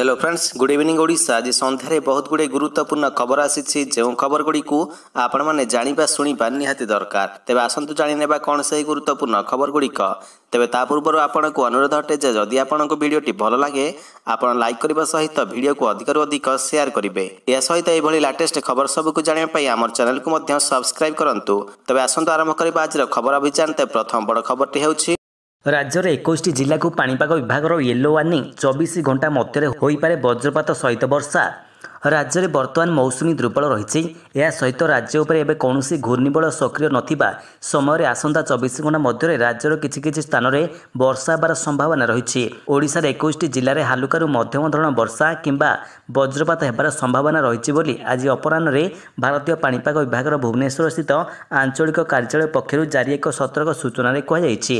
hello friends good evening Odisha ଆଜି ସନ୍ଧ୍ୟାରେ ବହୁତ ଗୁଡ଼ିଏ ଗୁରୁତ୍ୱପୂର୍ଣ୍ଣ ଖବର ଆସିଛି ଯେଉଁ ଖବରଗୁଡ଼ିକୁ ଆପଣମାନେ ଜାଣିବା ଶୁଣିବା ନିହାତି ଦରକାର ତେବେ ଆସନ୍ତୁ ଜାଣିନେବା କ'ଣ ସେହି ଗୁରୁତ୍ୱପୂର୍ଣ୍ଣ ଖବରଗୁଡ଼ିକ ତେବେ ତା ପୂର୍ବରୁ ଆପଣଙ୍କୁ ଅନୁରୋଧ ଅଟେ ଯେ ଯଦି ଆପଣଙ୍କୁ ଭିଡ଼ିଓଟି ଭଲ ଲାଗେ ଆପଣ ଲାଇକ୍ କରିବା ସହିତ ଭିଡ଼ିଓକୁ ଅଧିକରୁ ଅଧିକ ସେୟାର କରିବେ ଏହା ସହିତ ଏଭଳି ଲାଟେଷ୍ଟ ଖବର ସବୁକୁ ଜାଣିବା ପାଇଁ ଆମର ଚ୍ୟାନେଲକୁ ମଧ୍ୟ ସବସ୍କ୍ରାଇବ୍ କରନ୍ତୁ ତେବେ ଆସନ୍ତୁ ଆରମ୍ଭ କରିବା ଆଜିର ଖବର ଅଭିଯାନ ତେବେ ପ୍ରଥମ ବଡ଼ ଖବରଟି ହେଉଛି ରାଜ୍ୟର ଏକୋଇଶଟି ଜିଲ୍ଲାକୁ ପାଣିପାଗ ବିଭାଗର ୟେଲୋ ୱାର୍ଣ୍ଣିଂ ଚବିଶ ଘଣ୍ଟା ମଧ୍ୟରେ ହୋଇପାରେ ବଜ୍ରପାତ ସହିତ ବର୍ଷା ରାଜ୍ୟରେ ବର୍ତ୍ତମାନ ମୌସୁମୀ ଦୁର୍ବଳ ରହିଛି ଏହା ସହିତ ରାଜ୍ୟ ଉପରେ ଏବେ କୌଣସି ଘୂର୍ଣ୍ଣିବଳ ସକ୍ରିୟ ନଥିବା ସମୟରେ ଆସନ୍ତା ଚବିଶ ଘଣ୍ଟା ମଧ୍ୟରେ ରାଜ୍ୟର କିଛି କିଛି ସ୍ଥାନରେ ବର୍ଷା ହେବାର ସମ୍ଭାବନା ରହିଛି ଓଡ଼ିଶାର ଏକୋଇଶଟି ଜିଲ୍ଲାରେ ହାଲୁକାରୁ ମଧ୍ୟମ ଧରଣର ବର୍ଷା କିମ୍ବା ବଜ୍ରପାତ ହେବାର ସମ୍ଭାବନା ରହିଛି ବୋଲି ଆଜି ଅପରାହ୍ନରେ ଭାରତୀୟ ପାଣିପାଗ ବିଭାଗର ଭୁବନେଶ୍ୱରସ୍ଥିତ ଆଞ୍ଚଳିକ କାର୍ଯ୍ୟାଳୟ ପକ୍ଷରୁ ଜାରି ଏକ ସତର୍କ ସୂଚନାରେ କୁହାଯାଇଛି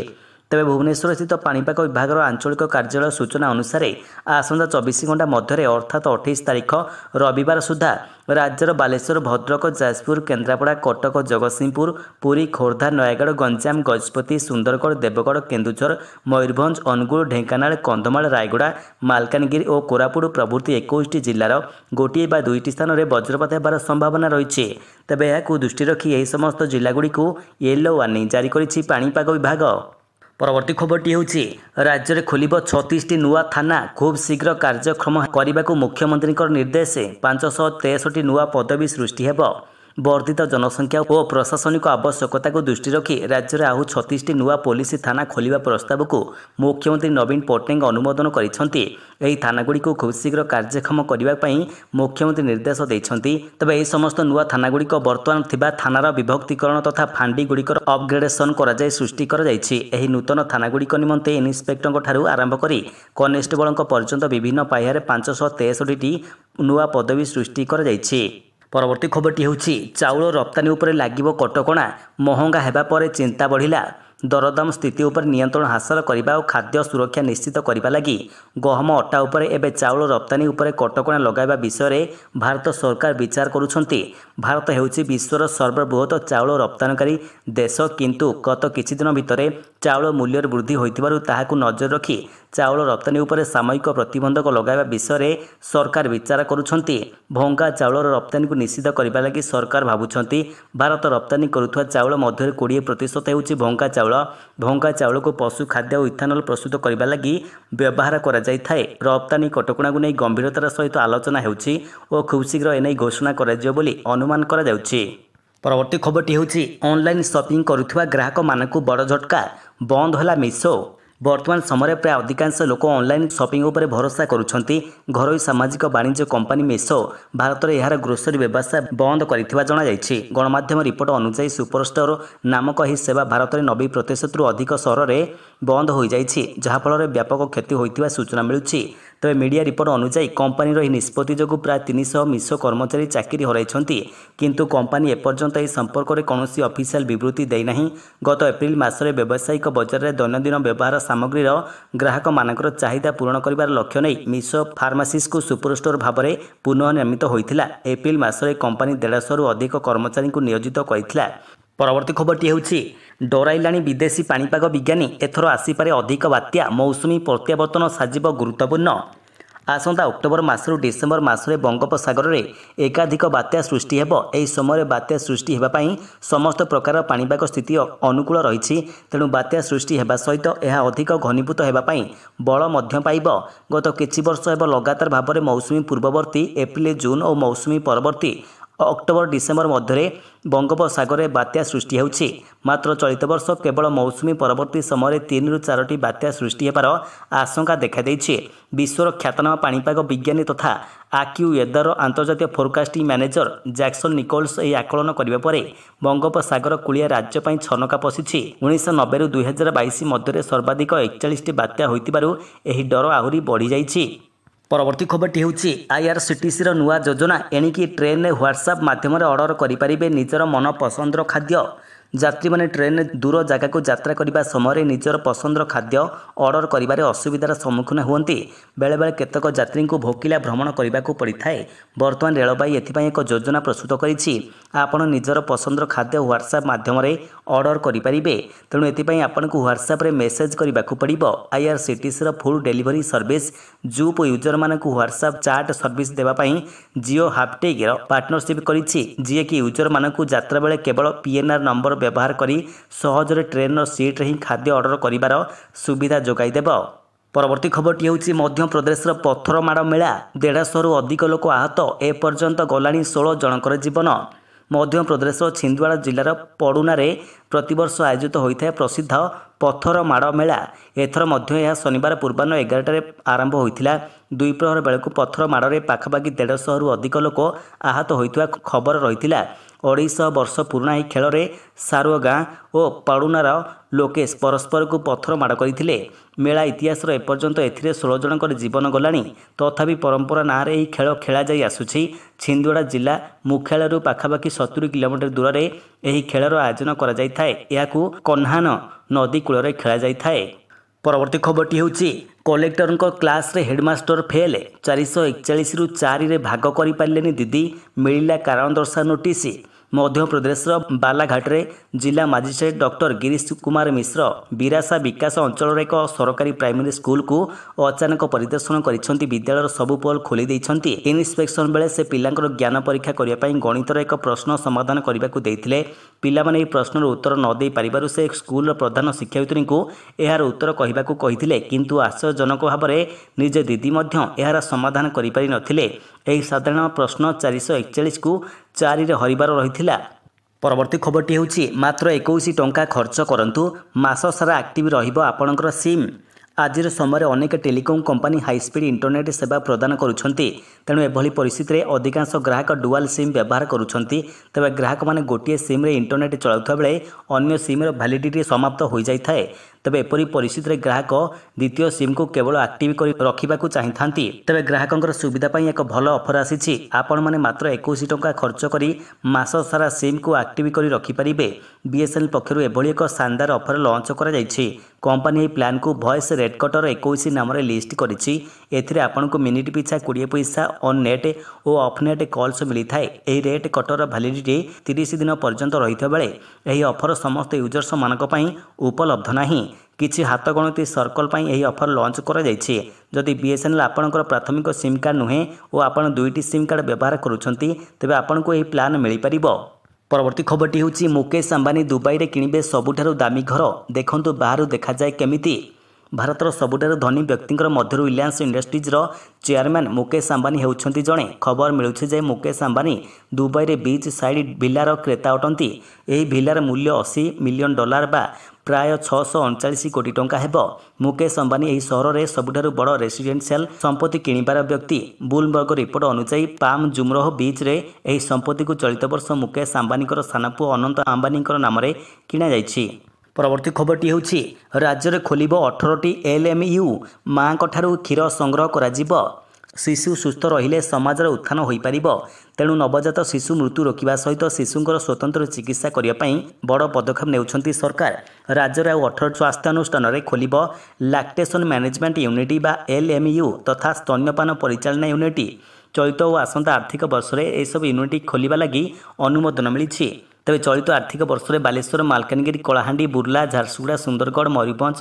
ତେବେ ଭୁବନେଶ୍ୱରସ୍ଥିତ ପାଣିପାଗ ବିଭାଗର ଆଞ୍ଚଳିକ କାର୍ଯ୍ୟାଳୟ ସୂଚନା ଅନୁସାରେ ଆସନ୍ତା ଚବିଶ ଘଣ୍ଟା ମଧ୍ୟରେ ଅର୍ଥାତ୍ ଅଠେଇଶ ତାରିଖ ରବିବାର ସୁଦ୍ଧା ରାଜ୍ୟର ବାଲେଶ୍ୱର ଭଦ୍ରକ ଯାଜପୁର କେନ୍ଦ୍ରାପଡ଼ା କଟକ ଜଗତସିଂହପୁର ପୁରୀ ଖୋର୍ଦ୍ଧା ନୟାଗଡ଼ ଗଞ୍ଜାମ ଗଜପତି ସୁନ୍ଦରଗଡ଼ ଦେବଗଡ଼ କେନ୍ଦୁଝର ମୟୂରଭଞ୍ଜ ଅନୁଗୁଳ ଢେଙ୍କାନାଳ କନ୍ଧମାଳ ରାୟଗଡ଼ା ମାଲକାନଗିରି ଓ କୋରାପୁଟ ପ୍ରଭୃତି ଏକୋଇଶଟି ଜିଲ୍ଲାର ଗୋଟିଏ ବା ଦୁଇଟି ସ୍ଥାନରେ ବଜ୍ରପାତ ହେବାର ସମ୍ଭାବନା ରହିଛି ତେବେ ଏହାକୁ ଦୃଷ୍ଟି ରଖି ଏହି ସମସ୍ତ ଜିଲ୍ଲାଗୁଡ଼ିକୁ ୟେଲୋ ୱାର୍ଣ୍ଣିଂ ଜାରି କରିଛି ପାଣିପାଗ ବିଭାଗ ପରବର୍ତ୍ତୀ ଖବରଟି ହେଉଛି ରାଜ୍ୟରେ ଖୋଲିବ ଛତିଶଟି ନୂଆ ଥାନା ଖୁବ୍ ଶୀଘ୍ର କାର୍ଯ୍ୟକ୍ଷମ କରିବାକୁ ମୁଖ୍ୟମନ୍ତ୍ରୀଙ୍କର ନିର୍ଦ୍ଦେଶ ପାଞ୍ଚଶହ ତେଷଠି ନୂଆ ପଦବୀ ସୃଷ୍ଟି ହେବ ବର୍ଦ୍ଧିତ ଜନସଂଖ୍ୟା ଓ ପ୍ରଶାସନିକ ଆବଶ୍ୟକତାକୁ ଦୃଷ୍ଟି ରଖି ରାଜ୍ୟରେ ଆଉ ଛତିଶଟି ନୂଆ ପୋଲିସ ଥାନା ଖୋଲିବା ପ୍ରସ୍ତାବକୁ ମୁଖ୍ୟମନ୍ତ୍ରୀ ନବୀନ ପଟ୍ଟନାୟକ ଅନୁମୋଦନ କରିଛନ୍ତି ଏହି ଥାନାଗୁଡ଼ିକୁ ଖୁବ୍ ଶୀଘ୍ର କାର୍ଯ୍ୟକ୍ଷମ କରିବା ପାଇଁ ମୁଖ୍ୟମନ୍ତ୍ରୀ ନିର୍ଦ୍ଦେଶ ଦେଇଛନ୍ତି ତେବେ ଏହି ସମସ୍ତ ନୂଆ ଥାନାଗୁଡ଼ିକ ବର୍ତ୍ତମାନ ଥିବା ଥାନାର ବିଭକ୍ତିକରଣ ତଥା ଫାଣ୍ଡିଗୁଡ଼ିକର ଅପଗ୍ରେଡେସନ୍ କରାଯାଇ ସୃଷ୍ଟି କରାଯାଇଛି ଏହି ନୂତନ ଥାନାଗୁଡ଼ିକ ନିମନ୍ତେ ଇନ୍ସପେକ୍ଟରଙ୍କଠାରୁ ଆରମ୍ଭ କରି କନେଷ୍ଟବଳଙ୍କ ପର୍ଯ୍ୟନ୍ତ ବିଭିନ୍ନ ପାହ୍ୟାରେ ପାଞ୍ଚଶହ ତେଷଠିଟି ନୂଆ ପଦବୀ ସୃଷ୍ଟି କରାଯାଇଛି ପରବର୍ତ୍ତୀ ଖବରଟି ହେଉଛି ଚାଉଳ ରପ୍ତାନୀ ଉପରେ ଲାଗିବ କଟକଣା ମହଙ୍ଗା ହେବା ପରେ ଚିନ୍ତା ବଢ଼ିଲା ଦରଦାମ ସ୍ଥିତି ଉପରେ ନିୟନ୍ତ୍ରଣ ହାସଲ କରିବା ଓ ଖାଦ୍ୟ ସୁରକ୍ଷା ନିଶ୍ଚିତ କରିବା ଲାଗି ଗହମ ଅଟା ଉପରେ ଏବେ ଚାଉଳ ରପ୍ତାନୀ ଉପରେ କଟକଣା ଲଗାଇବା ବିଷୟରେ ଭାରତ ସରକାର ବିଚାର କରୁଛନ୍ତି ଭାରତ ହେଉଛି ବିଶ୍ୱର ସର୍ବବୃହତ ଚାଉଳ ରପ୍ତାନକାରୀ ଦେଶ କିନ୍ତୁ ଗତ କିଛି ଦିନ ଭିତରେ ଚାଉଳ ମୂଲ୍ୟରେ ବୃଦ୍ଧି ହୋଇଥିବାରୁ ତାହାକୁ ନଜର ରଖି ଚାଉଳ ରପ୍ତାନି ଉପରେ ସାମୟିକ ପ୍ରତିବନ୍ଧକ ଲଗାଇବା ବିଷୟରେ ସରକାର ବିଚାର କରୁଛନ୍ତି ଭଙ୍ଗା ଚାଉଳର ରପ୍ତାନିକୁ ନିଷିଦ୍ଧ କରିବା ଲାଗି ସରକାର ଭାବୁଛନ୍ତି ଭାରତ ରପ୍ତାନି କରୁଥିବା ଚାଉଳ ମଧ୍ୟରେ କୋଡ଼ିଏ ପ୍ରତିଶତ ହେଉଛି ଭଙ୍ଗା ଚାଉଳ ଭଙ୍ଗା ଚାଉଳକୁ ପଶୁ ଖାଦ୍ୟ ଓ ଇଥାନଲ ପ୍ରସ୍ତୁତ କରିବା ଲାଗି ବ୍ୟବହାର କରାଯାଇଥାଏ ରପ୍ତାନି କଟକଣାକୁ ନେଇ ଗମ୍ଭୀରତାର ସହିତ ଆଲୋଚନା ହେଉଛି ଓ ଖୁବ୍ ଶୀଘ୍ର ଏନେଇ ଘୋଷଣା କରାଯିବ ବୋଲି ଅନୁମାନ କରାଯାଉଛି ପରବର୍ତ୍ତୀ ଖବରଟି ହେଉଛି ଅନଲାଇନ୍ ସପିଂ କରୁଥିବା ଗ୍ରାହକମାନଙ୍କୁ ବଡ଼ ଝଟକା ବନ୍ଦ ହେଲା ମିଶୋ ବର୍ତ୍ତମାନ ସମୟରେ ପ୍ରାୟ ଅଧିକାଂଶ ଲୋକ ଅନ୍ଲାଇନ୍ ସପିଂ ଉପରେ ଭରସା କରୁଛନ୍ତି ଘରୋଇ ସାମାଜିକ ବାଣିଜ୍ୟ କମ୍ପାନୀ ମେସୋ ଭାରତରେ ଏହାର ଗ୍ରୋସରୀ ବ୍ୟବସାୟ ବନ୍ଦ କରିଥିବା ଜଣାଯାଇଛି ଗଣମାଧ୍ୟମ ରିପୋର୍ଟ ଅନୁଯାୟୀ ସୁପରଷ୍ଟୋର ନାମକ ଏହି ସେବା ଭାରତରେ ନବେ ପ୍ରତିଶତରୁ ଅଧିକ ସହରରେ ବନ୍ଦ ହୋଇଯାଇଛି ଯାହାଫଳରେ ବ୍ୟାପକ କ୍ଷତି ହୋଇଥିବା ସୂଚନା ମିଳୁଛି ତେବେ ମିଡ଼ିଆ ରିପୋର୍ଟ ଅନୁଯାୟୀ କମ୍ପାନୀର ଏହି ନିଷ୍ପତ୍ତି ଯୋଗୁଁ ପ୍ରାୟ ତିନିଶହ ମିଶୋ କର୍ମଚାରୀ ଚାକିରି ହରାଇଛନ୍ତି କିନ୍ତୁ କମ୍ପାନୀ ଏପର୍ଯ୍ୟନ୍ତ ଏହି ସମ୍ପର୍କରେ କୌଣସି ଅଫିସିଆଲ୍ ବିବୃତ୍ତି ଦେଇନାହିଁ ଗତ ଏପ୍ରିଲ୍ ମାସରେ ବ୍ୟବସାୟିକ ବଜାରରେ ଦୈନନ୍ଦିନ ବ୍ୟବହାର ସାମଗ୍ରୀର ଗ୍ରାହକମାନଙ୍କର ଚାହିଦା ପୂରଣ କରିବାର ଲକ୍ଷ୍ୟ ନେଇ ମିଶୋ ଫାର୍ମାସିସ୍କୁ ସୁପରଷ୍ଟୋର୍ ଭାବରେ ପୁନଃ ନିର୍ମିତ ହୋଇଥିଲା ଏପ୍ରିଲ୍ ମାସରେ କମ୍ପାନୀ ଦେଢ଼ଶହରୁ ଅଧିକ କର୍ମଚାରୀଙ୍କୁ ନିୟୋଜିତ କରିଥିଲା ପରବର୍ତ୍ତୀ ଖବରଟି ହେଉଛି ଡରାଇଲାଣି ବିଦେଶୀ ପାଣିପାଗ ବିଜ୍ଞାନୀ ଏଥର ଆସିପାରେ ଅଧିକ ବାତ୍ୟା ମୌସୁମୀ ପ୍ରତ୍ୟାବର୍ତ୍ତନ ସାଜିବ ଗୁରୁତ୍ୱପୂର୍ଣ୍ଣ ଆସନ୍ତା ଅକ୍ଟୋବର ମାସରୁ ଡିସେମ୍ବର ମାସରେ ବଙ୍ଗୋପସାଗରରେ ଏକାଧିକ ବାତ୍ୟା ସୃଷ୍ଟି ହେବ ଏହି ସମୟରେ ବାତ୍ୟା ସୃଷ୍ଟି ହେବା ପାଇଁ ସମସ୍ତ ପ୍ରକାର ପାଣିପାଗ ସ୍ଥିତି ଅନୁକୂଳ ରହିଛି ତେଣୁ ବାତ୍ୟା ସୃଷ୍ଟି ହେବା ସହିତ ଏହା ଅଧିକ ଘନୀଭୂତ ହେବା ପାଇଁ ବଳ ମଧ୍ୟ ପାଇବ ଗତ କିଛି ବର୍ଷ ହେବ ଲଗାତାର ଭାବରେ ମୌସୁମୀ ପୂର୍ବବର୍ତ୍ତୀ ଏପ୍ରିଲ ଜୁନ୍ ଓ ମୌସୁମୀ ପରବର୍ତ୍ତୀ ଅକ୍ଟୋବର ଡିସେମ୍ବର ମଧ୍ୟରେ ବଙ୍ଗୋପସାଗରରେ ବାତ୍ୟା ସୃଷ୍ଟି ହେଉଛି ମାତ୍ର ଚଳିତ ବର୍ଷ କେବଳ ମୌସୁମୀ ପରବର୍ତ୍ତୀ ସମୟରେ ତିନିରୁ ଚାରୋଟି ବାତ୍ୟା ସୃଷ୍ଟି ହେବାର ଆଶଙ୍କା ଦେଖାଦେଇଛି ବିଶ୍ୱର ଖ୍ୟାତନାମା ପାଣିପାଗ ବିଜ୍ଞାନୀ ତଥା ଆକ୍ୟୁ ୱେଦର ଆନ୍ତର୍ଜାତୀୟ ଫୋରକାଷ୍ଟିଂ ମ୍ୟାନେଜର ଜ୍ୟାକସନ୍ ନିକୋଲ୍ସ ଏହି ଆକଳନ କରିବା ପରେ ବଙ୍ଗୋପସାଗର କୁଳିଆ ରାଜ୍ୟ ପାଇଁ ଛନକା ପଶିଛି ଉଣେଇଶହ ନବେରୁ ଦୁଇହଜାର ବାଇଶ ମଧ୍ୟରେ ସର୍ବାଧିକ ଏକଚାଳିଶଟି ବାତ୍ୟା ହୋଇଥିବାରୁ ଏହି ଡର ଆହୁରି ବଢ଼ିଯାଇଛି ପରବର୍ତ୍ତୀ ଖବରଟି ହେଉଛି ଆଇଆର୍ସିଟିସିର ନୂଆ ଯୋଜନା ଏଣିକି ଟ୍ରେନ୍ରେ ହ୍ୱାଟ୍ସଆପ୍ ମାଧ୍ୟମରେ ଅର୍ଡ଼ର କରିପାରିବେ ନିଜର ମନପସନ୍ଦର ଖାଦ୍ୟ ଯାତ୍ରୀମାନେ ଟ୍ରେନ୍ରେ ଦୂର ଜାଗାକୁ ଯାତ୍ରା କରିବା ସମୟରେ ନିଜର ପସନ୍ଦର ଖାଦ୍ୟ ଅର୍ଡ଼ର କରିବାରେ ଅସୁବିଧାର ସମ୍ମୁଖୀନ ହୁଅନ୍ତି ବେଳେବେଳେ କେତେକ ଯାତ୍ରୀଙ୍କୁ ଭୋକିଲା ଭ୍ରମଣ କରିବାକୁ ପଡ଼ିଥାଏ ବର୍ତ୍ତମାନ ରେଳବାଇ ଏଥିପାଇଁ ଏକ ଯୋଜନା ପ୍ରସ୍ତୁତ କରିଛି ଆପଣ ନିଜର ପସନ୍ଦର ଖାଦ୍ୟ ହ୍ୱାଟ୍ସଆପ୍ ମାଧ୍ୟମରେ ଅର୍ଡ଼ର କରିପାରିବେ ତେଣୁ ଏଥିପାଇଁ ଆପଣଙ୍କୁ ହ୍ୱାଟ୍ସଆପ୍ରେ ମେସେଜ୍ କରିବାକୁ ପଡ଼ିବ ଆଇଆର୍ସିଟିସିର ଫୁଲ୍ ଡେଲିଭରି ସର୍ଭିସ୍ ଜୁପ୍ ୟୁଜର୍ମାନଙ୍କୁ ହ୍ୱାଟ୍ସଆପ୍ ଚାଟ୍ ସର୍ଭିସ୍ ଦେବା ପାଇଁ ଜିଓ ହାପ୍ଟେକ୍ର ପାର୍ଟନରସିପ୍ କରିଛି ଯିଏକି ୟୁଜରମାନଙ୍କୁ ଯାତ୍ରା ବେଳେ କେବଳ ପିଏନ୍ଆର୍ ନମ୍ବର ବ୍ୟବହାର କରି ସହଜରେ ଟ୍ରେନ୍ର ସିଟ୍ରେ ହିଁ ଖାଦ୍ୟ ଅର୍ଡ଼ର କରିବାର ସୁବିଧା ଯୋଗାଇ ଦେବ ପରବର୍ତ୍ତୀ ଖବରଟି ହେଉଛି ମଧ୍ୟପ୍ରଦେଶର ପଥର ମାଡ଼ ମେଳା ଦେଢ଼ଶହରୁ ଅଧିକ ଲୋକ ଆହତ ଏ ପର୍ଯ୍ୟନ୍ତ ଗଲାଣି ଷୋହଳ ଜଣଙ୍କର ଜୀବନ ମଧ୍ୟପ୍ରଦେଶର ଛିନ୍ଦୱାଡ଼ା ଜିଲ୍ଲାର ପଡ଼ୁନାରେ ପ୍ରତିବର୍ଷ ଆୟୋଜିତ ହୋଇଥାଏ ପ୍ରସିଦ୍ଧ ପଥର ମାଡ଼ ମେଳା ଏଥର ମଧ୍ୟ ଏହା ଶନିବାର ପୂର୍ବାହ୍ନ ଏଗାରଟାରେ ଆରମ୍ଭ ହୋଇଥିଲା ଦୁଇ ପ୍ରହର ବେଳକୁ ପଥର ମାଡ଼ରେ ପାଖାପାଖି ଦେଢ଼ଶହରୁ ଅଧିକ ଲୋକ ଆହତ ହୋଇଥିବା ଖବର ରହିଥିଲା ଅଢ଼େଇଶହ ବର୍ଷ ପୁରୁଣା ଏହି ଖେଳରେ ସାରୁଅ ଓ ପାଳୁନାର ଲୋକେଶ ପରସ୍ପରକୁ ପଥର ମାଡ଼ କରିଥିଲେ ମେଳା ଇତିହାସର ଏପର୍ଯ୍ୟନ୍ତ ଏଥିରେ ଷୋହଳ ଜଣଙ୍କର ଜୀବନ ଗଲାଣି ତଥାପି ପରମ୍ପରା ନାଁରେ ଏହି ଖେଳ ଖେଳାଯାଇ ଆସୁଛି ଛିନ୍ଦୱାଡ଼ା ଜିଲ୍ଲା ମୁଖ୍ୟାଳୟରୁ ପାଖାପାଖି ସତୁରି କିଲୋମିଟର ଦୂରରେ ଏହି ଖେଳର ଆୟୋଜନ କରାଯାଇଥାଏ ଏହାକୁ କହ୍ନାନ ନଦୀ କୂଳରେ ଖେଳାଯାଇଥାଏ ପରବର୍ତ୍ତୀ ଖବରଟି ହେଉଛି କଲେକ୍ଟରଙ୍କ କ୍ଲାସ୍ରେ ହେଡ଼ମାଷ୍ଟର ଫେଲ୍ ଚାରିଶହ ଏକଚାଳିଶରୁ ଚାରିରେ ଭାଗ କରିପାରିଲେନି ଦିଦି ମିଳିଲା କାରଣ ଦର୍ଶା ନୋଟିସ୍ ମଧ୍ୟପ୍ରଦେଶର ବାଲାଘାଟରେ ଜିଲ୍ଲା ମାଜିଷ୍ଟ୍ରେଟ୍ ଡକ୍ଟର ଗିରିଶ କୁମାର ମିଶ୍ର ବିରାସା ବିକାଶ ଅଞ୍ଚଳର ଏକ ସରକାରୀ ପ୍ରାଇମେରୀ ସ୍କୁଲକୁ ଅଚାନକ ପରିଦର୍ଶନ କରିଛନ୍ତି ବିଦ୍ୟାଳୟର ସବୁ ପୋଲ୍ ଖୋଲି ଦେଇଛନ୍ତି ଇନ୍ସପେକ୍ସନ୍ ବେଳେ ସେ ପିଲାଙ୍କର ଜ୍ଞାନ ପରୀକ୍ଷା କରିବା ପାଇଁ ଗଣିତର ଏକ ପ୍ରଶ୍ନ ସମାଧାନ କରିବାକୁ ଦେଇଥିଲେ ପିଲାମାନେ ଏହି ପ୍ରଶ୍ନର ଉତ୍ତର ନ ଦେଇପାରିବାରୁ ସେ ସ୍କୁଲର ପ୍ରଧାନ ଶିକ୍ଷୟିତ୍ରୀଙ୍କୁ ଏହାର ଉତ୍ତର କହିବାକୁ କହିଥିଲେ କିନ୍ତୁ ଆଶ୍ଚର୍ଯ୍ୟଜନକ ଭାବରେ ନିଜ ଦିଦି ମଧ୍ୟ ଏହାର ସମାଧାନ କରିପାରିନଥିଲେ ଏହି ସାଧାରଣ ପ୍ରଶ୍ନ ଚାରିଶହ ଏକଚାଳିଶକୁ ଚାରିରେ ହରିବାର ରହିଥିଲା ପରବର୍ତ୍ତୀ ଖବରଟି ହେଉଛି ମାତ୍ର ଏକୋଇଶ ଟଙ୍କା ଖର୍ଚ୍ଚ କରନ୍ତୁ ମାସ ସାରା ଆକ୍ଟିଭ୍ ରହିବ ଆପଣଙ୍କର ସିମ୍ ଆଜିର ସମୟରେ ଅନେକ ଟେଲିକମ୍ କମ୍ପାନୀ ହାଇସ୍ପିଡ୍ ଇଣ୍ଟରନେଟ୍ ସେବା ପ୍ରଦାନ କରୁଛନ୍ତି ତେଣୁ ଏଭଳି ପରିସ୍ଥିତିରେ ଅଧିକାଂଶ ଗ୍ରାହକ ଡୁଆଲ୍ ସିମ୍ ବ୍ୟବହାର କରୁଛନ୍ତି ତେବେ ଗ୍ରାହକମାନେ ଗୋଟିଏ ସିମ୍ରେ ଇଣ୍ଟରନେଟ୍ ଚଳାଉଥିବା ବେଳେ ଅନ୍ୟ ସିମ୍ର ଭ୍ୟାଲିଡିଟି ସମାପ୍ତ ହୋଇଯାଇଥାଏ ତେବେ ଏପରି ପରିସ୍ଥିତିରେ ଗ୍ରାହକ ଦ୍ୱିତୀୟ ସିମ୍କୁ କେବଳ ଆକ୍ଟିଭ୍ କରି ରଖିବାକୁ ଚାହିଁଥାନ୍ତି ତେବେ ଗ୍ରାହକଙ୍କର ସୁବିଧା ପାଇଁ ଏକ ଭଲ ଅଫର୍ ଆସିଛି ଆପଣମାନେ ମାତ୍ର ଏକୋଇଶ ଟଙ୍କା ଖର୍ଚ୍ଚ କରି ମାସ ସାରା ସିମ୍କୁ ଆକ୍ଟିଭ୍ କରି ରଖିପାରିବେ ବିଏସ୍ଏନ୍ଏଲ୍ ପକ୍ଷରୁ ଏଭଳି ଏକ ଶାନଦାର ଅଫର୍ ଲଞ୍ଚ କରାଯାଇଛି କମ୍ପାନୀ ଏହି ପ୍ଲାନ୍କୁ ଭଏସ୍ ରେଟ୍ କଟର ଏକୋଇଶ ନାମରେ ଲିଷ୍ଟ କରିଛି ଏଥିରେ ଆପଣଙ୍କୁ ମିନିଟ୍ ପିଛା କୋଡ଼ିଏ ପଇସା ଅନ୍ ନେଟ୍ ଓ ଅଫ୍ ନେଟ୍ କଲ୍ସ ମିଳିଥାଏ ଏହି ରେଟ୍ କଟର ଭ୍ୟାଲିଡିଟି ତିରିଶ ଦିନ ପର୍ଯ୍ୟନ୍ତ ରହିଥିବା ବେଳେ ଏହି ଅଫର ସମସ୍ତ ୟୁଜର୍ସମାନଙ୍କ ପାଇଁ ଉପଲବ୍ଧ ନାହିଁ କିଛି ହାତଗଣତି ସର୍କଲ୍ ପାଇଁ ଏହି ଅଫର୍ ଲଞ୍ଚ କରାଯାଇଛି ଯଦି ବିଏସ୍ଏନ୍ଏଲ୍ ଆପଣଙ୍କର ପ୍ରାଥମିକ ସିମ୍ କାର୍ଡ଼ ନୁହେଁ ଓ ଆପଣ ଦୁଇଟି ସିମ୍ କାର୍ଡ଼ ବ୍ୟବହାର କରୁଛନ୍ତି ତେବେ ଆପଣଙ୍କୁ ଏହି ପ୍ଲାନ୍ ମିଳିପାରିବ পরবর্তী খবরটি ହେଉଛି মুকেশ আম্বানি দুবাইরে কিଣିবে ସବୁଠାରୁ ଦାମୀ ଘର ଦେଖନ୍ତୁ ବାହାରୁ ଦେଖାଯାଏ କେମିତି ଭାରତର ସବୁଠାରୁ ଧନୀ ବ୍ୟକ୍ତିଙ୍କର ମଧ୍ୟରୁ ରିଲାଏନ୍ସ ଇଣ୍ଡଷ୍ଟ୍ରିଜ୍ର ଚେୟାରମ୍ୟାନ୍ ମୁକେଶ ଆମ୍ବାନୀ ହେଉଛନ୍ତି ଜଣେ ଖବର ମିଳୁଛି ଯେ ମୁକେଶ ଆମ୍ବାନୀ ଦୁବାଇରେ ବିଚ୍ ସାଇଡ୍ ଭିଲାର କ୍ରେତା ଅଟନ୍ତି ଏହି ଭିଲାର ମୂଲ୍ୟ ଅଶୀ ମିଲିୟନ ଡଲାର ବା ପ୍ରାୟ ଛଅଶହ ଅଣଚାଳିଶ କୋଟି ଟଙ୍କା ହେବ ମୁକେଶ ଅମ୍ବାନୀ ଏହି ସହରରେ ସବୁଠାରୁ ବଡ଼ ରେସିଡେନ୍ସିଆଲ ସମ୍ପତ୍ତି କିଣିବାର ବ୍ୟକ୍ତି ବୁଲବର୍ଗ ରିପୋର୍ଟ ଅନୁଯାୟୀ ପାମ୍ ଜୁମ୍ରହ ବିଚ୍ରେ ଏହି ସମ୍ପତ୍ତିକୁ ଚଳିତ ବର୍ଷ ମୁକେଶ ଆମ୍ବାନୀଙ୍କର ସାନପୁଅ ଅନନ୍ତ ଆମ୍ବାନୀଙ୍କର ନାମରେ କିଣାଯାଇଛି ପରବର୍ତ୍ତୀ ଖବରଟି ହେଉଛି ରାଜ୍ୟରେ ଖୋଲିବ ଅଠରଟି ଏଲ୍ଏମ୍ୟୁ ମାଆଙ୍କଠାରୁ କ୍ଷୀର ସଂଗ୍ରହ କରାଯିବ ଶିଶୁ ସୁସ୍ଥ ରହିଲେ ସମାଜର ଉତ୍ଥାନ ହୋଇପାରିବ ତେଣୁ ନବଜାତ ଶିଶୁ ମୃତ୍ୟୁ ରୋକିବା ସହିତ ଶିଶୁଙ୍କର ସ୍ୱତନ୍ତ୍ର ଚିକିତ୍ସା କରିବା ପାଇଁ ବଡ଼ ପଦକ୍ଷେପ ନେଉଛନ୍ତି ସରକାର ରାଜ୍ୟରେ ଆଉ ଅଠର ସ୍ୱାସ୍ଥ୍ୟାନୁଷ୍ଠାନରେ ଖୋଲିବ ଲାକ୍ଟେସନ୍ ମ୍ୟାନେଜମେଣ୍ଟ ୟୁନିଟ୍ ବା ଏଲ୍ଏମ୍ୟୁ ତଥା ସ୍ତନ୍ୟପାନ ପରିଚାଳନା ୟୁନିଟ୍ ଚଳିତ ଓ ଆସନ୍ତା ଆର୍ଥିକ ବର୍ଷରେ ଏସବୁ ୟୁନିଟ୍ ଖୋଲିବା ଲାଗି ଅନୁମୋଦନ ମିଳିଛି ତେବେ ଚଳିତ ଆର୍ଥିକ ବର୍ଷରେ ବାଲେଶ୍ୱର ମାଲକାନଗିରି କଳାହାଣ୍ଡି ବୁର୍ଲା ଝାରସୁଗୁଡ଼ା ସୁନ୍ଦରଗଡ଼ ମୟୂରଭଞ୍ଜ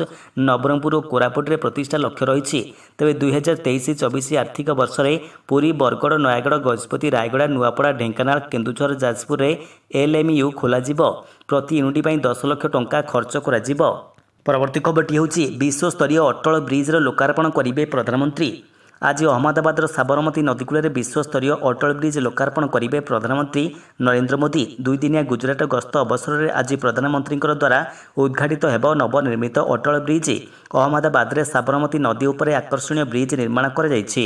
ନବରଙ୍ଗପୁର ଓ କୋରାପୁଟରେ ପ୍ରତିଷ୍ଠା ଲକ୍ଷ୍ୟ ରହିଛି ତେବେ ଦୁଇହଜାର ତେଇଶ ଚବିଶ ଆର୍ଥିକ ବର୍ଷରେ ପୁରୀ ବରଗଡ଼ ନୟାଗଡ଼ ଗଜପତି ରାୟଗଡ଼ା ନୂଆପଡ଼ା ଢେଙ୍କାନାଳ କେନ୍ଦୁଝର ଯାଜପୁରରେ ଏଲ୍ଏମ୍ୟୁ ଖୋଲାଯିବ ପ୍ରତି ୟୁନିଟ୍ ପାଇଁ ଦଶ ଲକ୍ଷ ଟଙ୍କା ଖର୍ଚ୍ଚ କରାଯିବ ପରବର୍ତ୍ତୀ ଖବରଟି ହେଉଛି ବିଶ୍ୱସ୍ତରୀୟ ଅଟଳ ବ୍ରିଜ୍ର ଲୋକାର୍ପଣ କରିବେ ପ୍ରଧାନମନ୍ତ୍ରୀ ଆଜି ଅହମ୍ମଦାବାଦର ସାବରମତୀ ନଦୀକୂଳରେ ବିଶ୍ୱସ୍ତରୀୟ ଅଟଳ ବ୍ରିଜ୍ ଲୋକାର୍ପଣ କରିବେ ପ୍ରଧାନମନ୍ତ୍ରୀ ନରେନ୍ଦ୍ର ମୋଦି ଦୁଇଦିନିଆ ଗୁଜରାଟ ଗସ୍ତ ଅବସରରେ ଆଜି ପ୍ରଧାନମନ୍ତ୍ରୀଙ୍କ ଦ୍ୱାରା ଉଦ୍ଘାଟିତ ହେବ ନବନିର୍ମିତ ଅଟଳ ବ୍ରିଜ୍ ଅହମ୍ମଦାବାଦରେ ସାବରମତୀ ନଦୀ ଉପରେ ଆକର୍ଷଣୀୟ ବ୍ରିଜ୍ ନିର୍ମାଣ କରାଯାଇଛି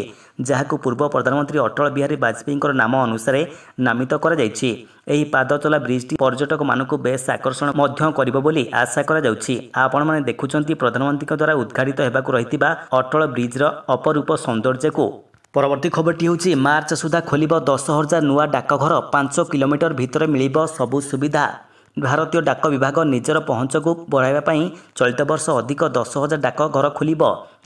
ଯାହାକୁ ପୂର୍ବ ପ୍ରଧାନମନ୍ତ୍ରୀ ଅଟଳ ବିହାରୀ ବାଜପେୟୀଙ୍କର ନାମ ଅନୁସାରେ ନାମିତ କରାଯାଇଛି ଏହି ପାଦଚଲା ବ୍ରିଜ୍ଟି ପର୍ଯ୍ୟଟକମାନଙ୍କୁ ବେଶ୍ ଆକର୍ଷଣ ମଧ୍ୟ କରିବ ବୋଲି ଆଶା କରାଯାଉଛି ଆପଣମାନେ ଦେଖୁଛନ୍ତି ପ୍ରଧାନମନ୍ତ୍ରୀଙ୍କ ଦ୍ୱାରା ଉଦ୍ଘାଟିତ ହେବାକୁ ରହିଥିବା ଅଟଳ ବ୍ରିଜ୍ର ଅପରୂପ ସୌନ୍ଦର୍ଯ୍ୟକୁ ପରବର୍ତ୍ତୀ ଖବରଟି ହେଉଛି ମାର୍ଚ୍ଚ ସୁଦ୍ଧା ଖୋଲିବ ଦଶ ହଜାର ନୂଆ ଡାକଘର ପାଞ୍ଚ କିଲୋମିଟର ଭିତରେ ମିଳିବ ସବୁ ସୁବିଧା ଭାରତୀୟ ଡାକ ବିଭାଗ ନିଜର ପହଞ୍ଚକୁ ବଢ଼ାଇବା ପାଇଁ ଚଳିତ ବର୍ଷ ଅଧିକ ଦଶ ହଜାର ଡାକଘର ଖୋଲିବ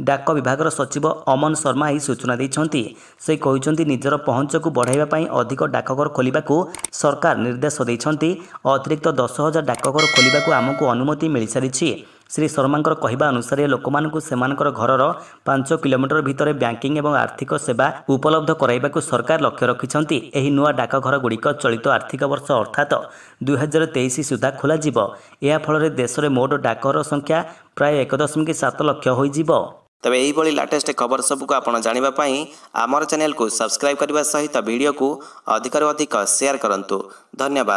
ଡାକ ବିଭାଗର ସଚିବ ଅମନ ଶର୍ମା ଏହି ସୂଚନା ଦେଇଛନ୍ତି ସେ କହିଛନ୍ତି ନିଜର ପହଞ୍ଚକୁ ବଢ଼ାଇବା ପାଇଁ ଅଧିକ ଡାକଘର ଖୋଲିବାକୁ ସରକାର ନିର୍ଦ୍ଦେଶ ଦେଇଛନ୍ତି ଅତିରିକ୍ତ ଦଶ ହଜାର ଡାକଘର ଖୋଲିବାକୁ ଆମକୁ ଅନୁମତି ମିଳିସାରିଛି ଶ୍ରୀ ଶର୍ମାଙ୍କର କହିବା ଅନୁସାରେ ଲୋକମାନଙ୍କୁ ସେମାନଙ୍କର ଘରର ପାଞ୍ଚ କିଲୋମିଟର ଭିତରେ ବ୍ୟାଙ୍କିଂ ଏବଂ ଆର୍ଥିକ ସେବା ଉପଲବ୍ଧ କରାଇବାକୁ ସରକାର ଲକ୍ଷ୍ୟ ରଖିଛନ୍ତି ଏହି ନୂଆ ଡାକଘରଗୁଡ଼ିକ ଚଳିତ ଆର୍ଥିକ ବର୍ଷ ଅର୍ଥାତ ଦୁଇହଜାର ତେଇଶ ସୁଦ୍ଧା ଖୋଲାଯିବ ଏହା ଫଳରେ ଦେଶରେ ମୋଟ ଡାକଘର ସଂଖ୍ୟା ପ୍ରାୟ ଏକ ଦଶମିକ ସାତ ଲକ୍ଷ ହୋଇଯିବ ତେବେ ଏହିଭଳି ଲାଟେଷ୍ଟ ଖବର ସବୁକୁ ଆପଣ ଜାଣିବା ପାଇଁ ଆମର ଚ୍ୟାନେଲକୁ ସବସ୍କ୍ରାଇବ୍ କରିବା ସହିତ ଭିଡ଼ିଓକୁ ଅଧିକରୁ ଅଧିକ ସେୟାର କରନ୍ତୁ ଧନ୍ୟବାଦ